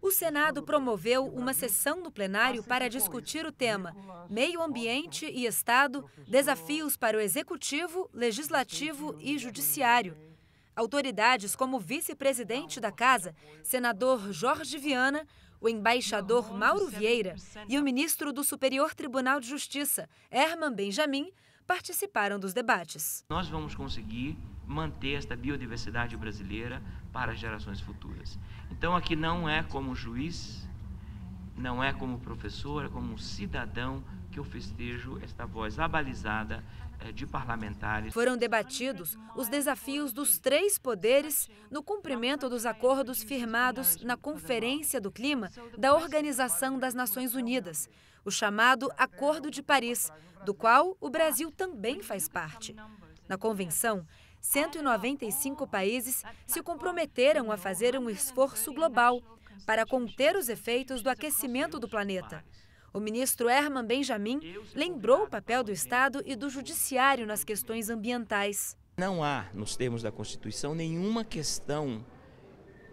O Senado promoveu uma sessão no plenário para discutir o tema Meio Ambiente e Estado Desafios para o Executivo, Legislativo e Judiciário. Autoridades como o vice-presidente da Casa, senador Jorge Viana, o embaixador Mauro Vieira e o ministro do Superior Tribunal de Justiça, Herman Benjamin, participaram dos debates. Nós vamos conseguir manter esta biodiversidade brasileira para gerações futuras. Então aqui não é como juiz, não é como professor, é como cidadão que eu festejo esta voz abalizada eh, de parlamentares. Foram debatidos os desafios dos três poderes no cumprimento dos acordos firmados na Conferência do Clima da Organização das Nações Unidas, o chamado Acordo de Paris, do qual o Brasil também faz parte. Na convenção, 195 países se comprometeram a fazer um esforço global para conter os efeitos do aquecimento do planeta. O ministro Herman Benjamin lembrou o papel do Estado e do Judiciário nas questões ambientais. Não há, nos termos da Constituição, nenhuma questão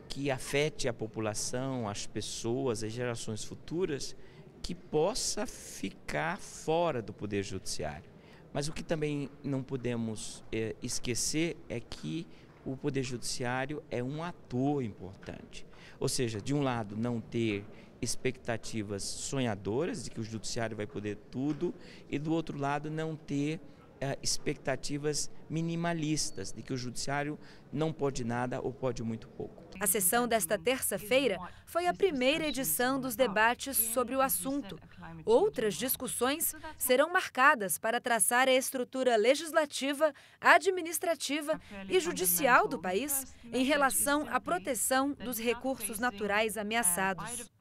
que afete a população, as pessoas, as gerações futuras, que possa ficar fora do Poder Judiciário. Mas o que também não podemos é, esquecer é que o Poder Judiciário é um ator importante. Ou seja, de um lado, não ter expectativas sonhadoras de que o Judiciário vai poder tudo, e do outro lado, não ter é, expectativas minimalistas de que o Judiciário não pode nada ou pode muito pouco. A sessão desta terça-feira foi a primeira edição dos debates sobre o assunto. Outras discussões serão marcadas para traçar a estrutura legislativa, administrativa e judicial do país em relação à proteção dos recursos naturais ameaçados.